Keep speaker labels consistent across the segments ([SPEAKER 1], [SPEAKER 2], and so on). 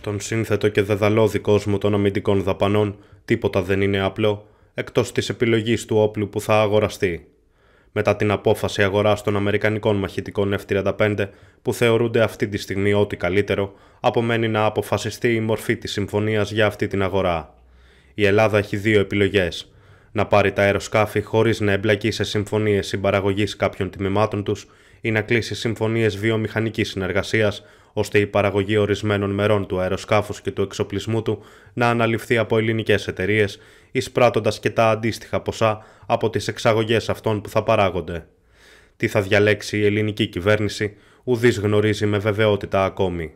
[SPEAKER 1] Στον σύνθετο και δεδαλώδη κόσμο των αμυντικών δαπανών, τίποτα δεν είναι απλό, εκτός της επιλογής του όπλου που θα αγοραστεί. Μετά την απόφαση αγοράς των Αμερικανικών μαχητικών F-35, που θεωρούνται αυτή τη στιγμή ό,τι καλύτερο, απομένει να αποφασιστεί η μορφή της συμφωνίας για αυτή την αγορά. Η Ελλάδα έχει δύο επιλογές: Να πάρει τα αεροσκάφη χωρίς να εμπλακεί σε συμφωνίες συμπαραγωγής κάποιων τμήματων τους ή να κλείσει συμφωνίες βιομηχανικής συνεργασίας ώστε η παραγωγή ορισμένων μερών του αεροσκάφους και του εξοπλισμού του να αναλυφθεί από ελληνικές εταιρείες, εισπράττοντας και τα αντίστοιχα ποσά από τις εξαγωγές αυτών που θα παράγονται. Τι θα διαλέξει η ελληνική κυβέρνηση, ουδής γνωρίζει με βεβαιότητα ακόμη.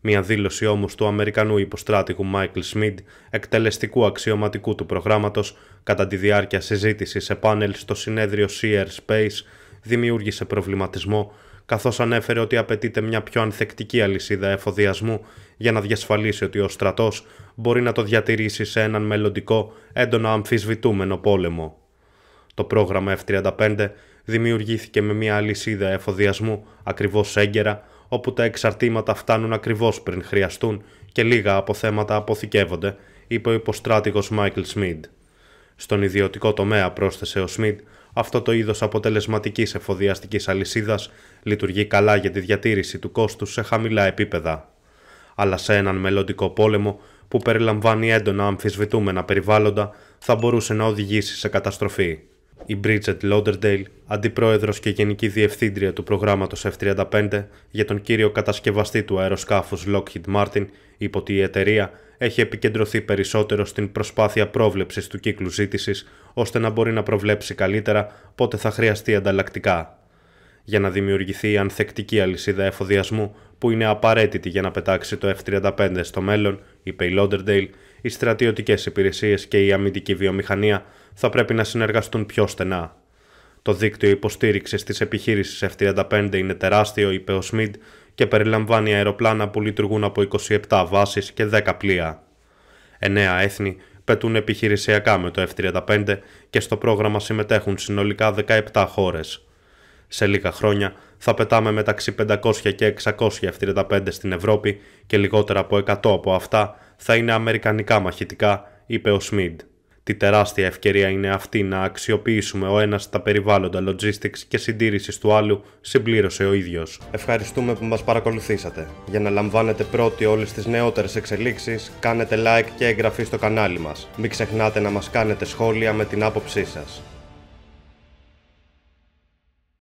[SPEAKER 1] Μια δήλωση όμως του Αμερικανού υποστράτηγου Μάικλ Σμιντ, εκτελεστικού αξιωματικού του προγράμματος, κατά τη διάρκεια συζήτησης σε πάνελ στο συνέδριο Space δημιούργησε προβληματισμό, καθώς ανέφερε ότι απαιτείται μια πιο ανθεκτική αλυσίδα εφοδιασμού για να διασφαλίσει ότι ο στρατός μπορεί να το διατηρήσει σε έναν μελλοντικό έντονα αμφισβητούμενο πόλεμο. Το πρόγραμμα F-35 δημιουργήθηκε με μια αλυσίδα εφοδιασμού ακριβώς έγκαιρα, όπου τα εξαρτήματα φτάνουν ακριβώς πριν χρειαστούν και λίγα αποθέματα αποθηκεύονται, είπε ο υποστράτηγος Μάικλ Σμιντ. Στον ιδιωτικό τομέα, πρόσθεσε ο Σμιτ, αυτό το είδος αποτελεσματικής εφοδιαστικής αλυσίδας λειτουργεί καλά για τη διατήρηση του κόστου σε χαμηλά επίπεδα. Αλλά σε έναν μελλοντικό πόλεμο που περιλαμβάνει έντονα αμφισβητούμενα περιβάλλοντα θα μπορούσε να οδηγήσει σε καταστροφή. Η Bridget Lauderdale, αντιπρόεδρος και γενική διευθύντρια του προγράμματος F-35 για τον κύριο κατασκευαστή του αεροσκάφους Lockheed Martin, είπε ότι η εταιρεία έχει επικεντρωθεί περισσότερο στην προσπάθεια πρόβλεψης του κύκλου ζήτησης, ώστε να μπορεί να προβλέψει καλύτερα πότε θα χρειαστεί ανταλλακτικά. Για να δημιουργηθεί η ανθεκτική αλυσίδα εφοδιασμού που είναι απαραίτητη για να πετάξει το F-35 στο μέλλον, είπε η Lauderdale, οι στρατιωτικές υπηρεσίες και η αμυντική βιομηχανία θα πρέπει να συνεργαστούν πιο στενά. Το δίκτυο υποστήριξης της επιχείρησης F-35 είναι τεράστιο, είπε ο Σμιντ, και περιλαμβάνει αεροπλάνα που λειτουργούν από 27 βάσεις και 10 πλοία. Εννέα έθνη πετούν επιχειρησιακά με το F-35 και στο πρόγραμμα συμμετέχουν συνολικά 17 χώρες. Σε λίγα χρόνια θα πετάμε μεταξύ 500 και 600 F-35 στην Ευρώπη και λιγότερα από 100 από αυτά θα είναι αμερικανικά μαχητικά, είπε ο Σμιντ τι τεράστια ευκαιρία είναι αυτή να αξιοποιήσουμε ο ένας τα περιβάλλοντα logistics και συντήρησης του άλλου, συμπλήρωσε ο ίδιος. Ευχαριστούμε που μας παρακολουθήσατε. Για να λαμβάνετε πρώτοι όλες τις νεότερες εξελίξεις, κάνετε like και εγγραφή στο κανάλι μας. Μην ξεχνάτε να μας κάνετε σχόλια με την άποψή σας.